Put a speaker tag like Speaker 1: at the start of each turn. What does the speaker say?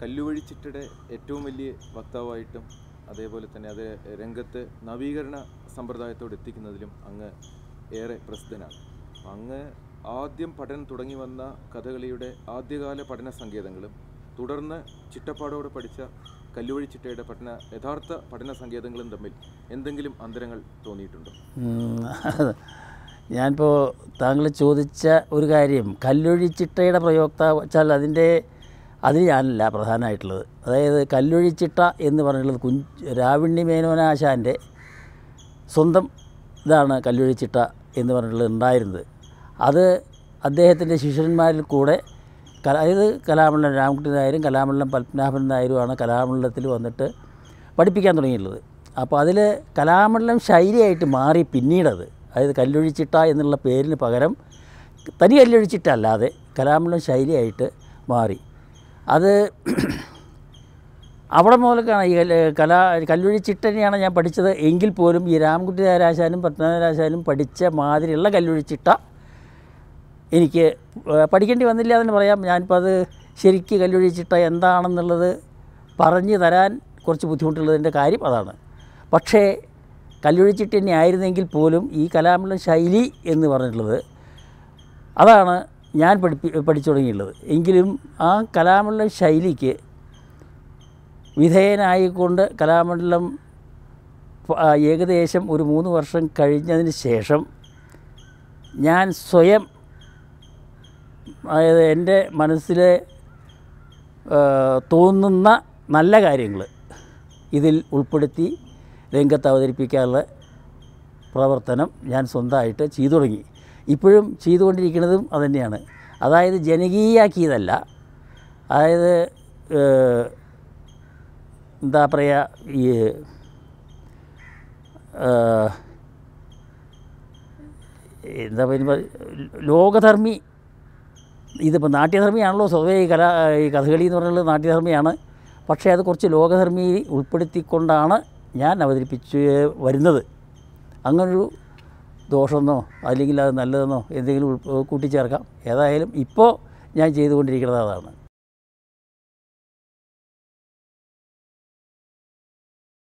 Speaker 1: കല്ലുവഴിച്ചിട്ടിടെ ഏറ്റവും വലിയ വക്താവായിട്ടും അതേപോലെ തന്നെ അത് രംഗത്ത് നവീകരണ സമ്പ്രദായത്തോട് എത്തിക്കുന്നതിലും അങ്ങ് ഏറെ പ്രസിദ്ധനാണ് അങ്ങ് ആദ്യം പഠനം തുടങ്ങി വന്ന കഥകളിയുടെ ആദ്യകാല പഠന സങ്കേതങ്ങളും തുടർന്ന് ചിട്ടപ്പാടോടെ പഠിച്ച കല്ലുവഴി ചിട്ടയുടെ പഠന യഥാർത്ഥ പഠന സങ്കേതങ്ങളും തമ്മിൽ എന്തെങ്കിലും അന്തരങ്ങൾ തോന്നിയിട്ടുണ്ടോ
Speaker 2: ഞാനിപ്പോൾ താങ്കൾ ചോദിച്ച ഒരു കാര്യം കല്ലുഴി ചിട്ടയുടെ പ്രയോക്താവ് വെച്ചാൽ അതിൻ്റെ അതിന് ഞാനല്ല പ്രധാനമായിട്ടുള്ളത് അതായത് കല്ലൊഴിച്ചിട്ട എന്ന് പറഞ്ഞിട്ടുള്ളത് കുഞ്ച് രാവിണ്ണി മേനോനാശാൻ്റെ സ്വന്തം ഇതാണ് കല്ലൊഴിച്ചിട്ട എന്ന് പറഞ്ഞിട്ടുള്ളത് ഉണ്ടായിരുന്നത് അത് അദ്ദേഹത്തിൻ്റെ ശിഷ്യന്മാരിൽ കൂടെ അതായത് കലാമണ്ഡലം രാമകുട്ടി നായരും കലാമണ്ഡലം പത്മനാഭൻ നായരുമാണ് കലാമണ്ഡലത്തിൽ വന്നിട്ട് പഠിപ്പിക്കാൻ തുടങ്ങിയിട്ടുള്ളത് അപ്പോൾ അതിൽ കലാമണ്ഡലം ശൈലിയായിട്ട് മാറി പിന്നീടത് അതായത് കല്ലൊഴിച്ചിട്ട എന്നുള്ള പേരിന് പകരം തനി കല്ലൊഴിച്ചിട്ടല്ലാതെ കലാമണ്ഡലം ശൈലിയായിട്ട് മാറി അത് അവിടെ മുതലൊക്കെയാണ് ഈ കല കല്ലുഴി ചിട്ടനെയാണ് ഞാൻ പഠിച്ചത് എങ്കിൽ പോലും ഈ രാമൻകുട്ടി രാജാശാനും പത്മനാഭരാശാനും പഠിച്ച മാതിരിയുള്ള കല്ലുഴി ചിട്ട എനിക്ക് പഠിക്കേണ്ടി വന്നില്ല എന്ന് പറയാം ഞാനിപ്പോൾ അത് ശരിക്ക് കല്ലുഴി ചിട്ട എന്താണെന്നുള്ളത് പറഞ്ഞു തരാൻ കുറച്ച് ബുദ്ധിമുട്ടുള്ളതിൻ്റെ കാര്യം അതാണ് പക്ഷേ കല്ലുഴി ചിട്ട തന്നെ ആയിരുന്നെങ്കിൽ പോലും ഈ കലാമണ്ഡലം ശൈലി എന്ന് പറഞ്ഞിട്ടുള്ളത് അതാണ് ഞാൻ പഠിപ്പി പഠിച്ചു തുടങ്ങിയിട്ടുള്ളത് എങ്കിലും ആ കലാമണ്ഡലം ശൈലിക്ക് വിധേയനായിക്കൊണ്ട് കലാമണ്ഡലം ഏകദേശം ഒരു മൂന്ന് വർഷം കഴിഞ്ഞതിന് ശേഷം ഞാൻ സ്വയം അതായത് എൻ്റെ മനസ്സിലെ തോന്നുന്ന നല്ല കാര്യങ്ങൾ ഇതിൽ ഉൾപ്പെടുത്തി രംഗത്ത് അവതരിപ്പിക്കാനുള്ള പ്രവർത്തനം ഞാൻ സ്വന്തമായിട്ട് ചെയ്തു തുടങ്ങി ഇപ്പോഴും ചെയ്തുകൊണ്ടിരിക്കുന്നതും അതുതന്നെയാണ് അതായത് ജനകീയാക്കിയതല്ല അതായത് എന്താ പറയുക ഈ എന്താ പറയുക ലോകധർമ്മി ഇതിപ്പോൾ നാട്യധർമ്മിയാണല്ലോ സ്വതവേ ഈ കലാ ഈ കഥകളി എന്ന് പറയുന്നത് നാട്യധർമ്മിയാണ് പക്ഷേ അത് കുറച്ച് ലോകധർമ്മി ഉൾപ്പെടുത്തിക്കൊണ്ടാണ് ഞാൻ അവതരിപ്പിച്ച് വരുന്നത് അങ്ങനൊരു ദോഷമെന്നോ അല്ലെങ്കിൽ അത് നല്ലതെന്നോ എന്തെങ്കിലും കൂട്ടിച്ചേർക്കാം ഏതായാലും ഇപ്പോൾ ഞാൻ ചെയ്തുകൊണ്ടിരിക്കുന്നത് അതാണ്